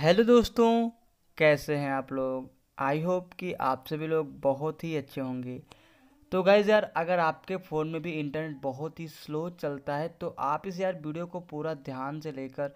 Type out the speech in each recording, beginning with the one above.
hello दोस्तों कैसे हैं आप लोग आई होप कि आप सभी लोग बहुत ही अच्छे होंगे तो गाइज यार अगर आपके फ़ोन में भी इंटरनेट बहुत ही स्लो चलता है तो आप इस यार वीडियो को पूरा ध्यान से लेकर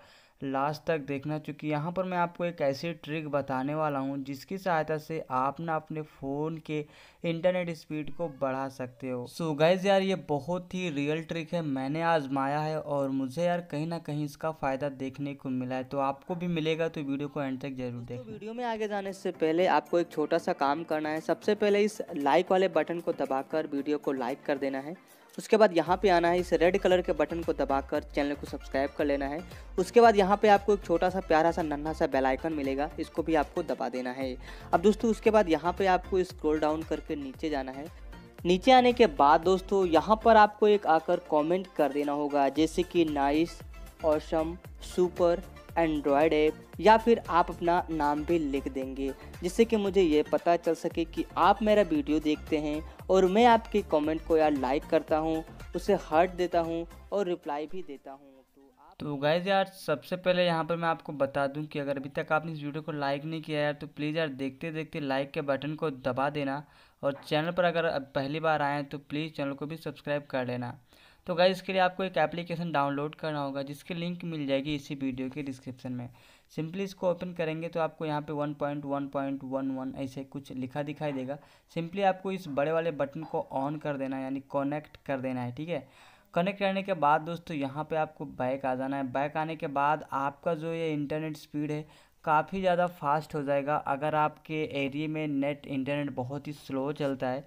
लास्ट तक देखना चूँकि यहाँ पर मैं आपको एक ऐसी ट्रिक बताने वाला हूँ जिसकी सहायता से आप ना अपने फ़ोन के इंटरनेट स्पीड को बढ़ा सकते हो सो so गाइज यार ये बहुत ही रियल ट्रिक है मैंने आजमाया है और मुझे यार कहीं ना कहीं इसका फ़ायदा देखने को मिला है तो आपको भी मिलेगा तो वीडियो को एंड तक जरूर देखें तो वीडियो में आगे जाने से पहले आपको एक छोटा सा काम करना है सबसे पहले इस लाइक वाले बटन को दबाकर वीडियो को लाइक कर देना है उसके बाद यहाँ पे आना है इस रेड कलर के बटन को दबाकर चैनल को सब्सक्राइब कर लेना है उसके बाद यहाँ पे आपको एक छोटा सा प्यारा सा नन्हा सा बेल आइकन मिलेगा इसको भी आपको दबा देना है अब दोस्तों उसके बाद यहाँ पे आपको स्क्रोल डाउन करके नीचे जाना है नीचे आने के बाद दोस्तों यहाँ पर आपको एक आकर कॉमेंट कर देना होगा जैसे कि nice awesome super android app या फिर आप अपना नाम भी लिख देंगे जिससे कि मुझे ये पता चल सके कि आप मेरा वीडियो देखते हैं और मैं आपके कमेंट को या लाइक करता हूँ उसे हर्ट देता हूँ और रिप्लाई भी देता हूँ तो गाइज यार सबसे पहले यहाँ पर मैं आपको बता दूँ कि अगर अभी तक आपने इस वीडियो को लाइक नहीं किया यार तो प्लीज़ यार देखते देखते लाइक के बटन को दबा देना और चैनल पर अगर पहली बार आएँ तो प्लीज़ चैनल को भी सब्सक्राइब कर लेना तो गाइज इसके लिए आपको एक एप्लीकेशन डाउनलोड करना होगा जिसकी लिंक मिल जाएगी इसी वीडियो के डिस्क्रिप्शन में सिंपली इसको ओपन करेंगे तो आपको यहाँ पे 1.1.11 ऐसे कुछ लिखा दिखाई देगा सिंपली आपको इस बड़े वाले बटन को ऑन कर देना है यानी कनेक्ट कर देना है ठीक है कनेक्ट करने के बाद दोस्तों यहाँ पे आपको बैक आ जाना है बैक आने के बाद आपका जो ये इंटरनेट स्पीड है काफ़ी ज़्यादा फास्ट हो जाएगा अगर आपके एरिए में नेट इंटरनेट बहुत ही स्लो चलता है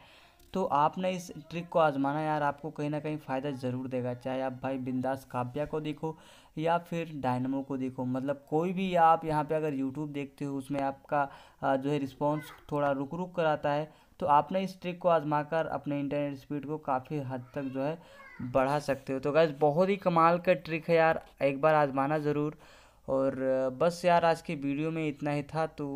तो आपने इस ट्रिक को आजमाना यार आपको कहीं ना कहीं फ़ायदा ज़रूर देगा चाहे आप भाई बिंदास काव्या को देखो या फिर डायनमो को देखो मतलब कोई भी आप यहाँ पे अगर यूट्यूब देखते हो उसमें आपका जो है रिस्पॉन्स थोड़ा रुक रुक कर आता है तो आपने इस ट्रिक को आजमा कर अपने इंटरनेट स्पीड को काफ़ी हद तक जो है बढ़ा सकते हो तो गैस बहुत ही कमाल का ट्रिक है यार एक बार आजमाना ज़रूर और बस यार आज की वीडियो में इतना ही था तो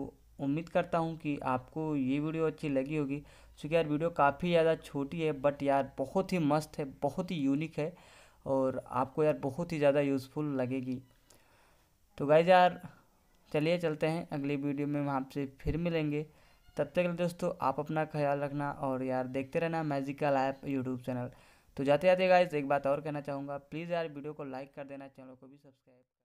उम्मीद करता हूँ कि आपको ये वीडियो अच्छी लगी होगी क्योंकि यार वीडियो काफ़ी ज़्यादा छोटी है बट यार बहुत ही मस्त है बहुत ही यूनिक है और आपको यार बहुत ही ज़्यादा यूज़फुल लगेगी तो गाइज यार चलिए चलते हैं अगली वीडियो में हम आपसे फिर मिलेंगे तब तक दोस्तों आप अपना ख्याल रखना और यार देखते रहना मैजिकल ऐप यूट्यूब चैनल तो जाते जाते गाइज एक बात और कहना चाहूँगा प्लीज़ यार वीडियो को लाइक कर देना चैनल को भी सब्सक्राइब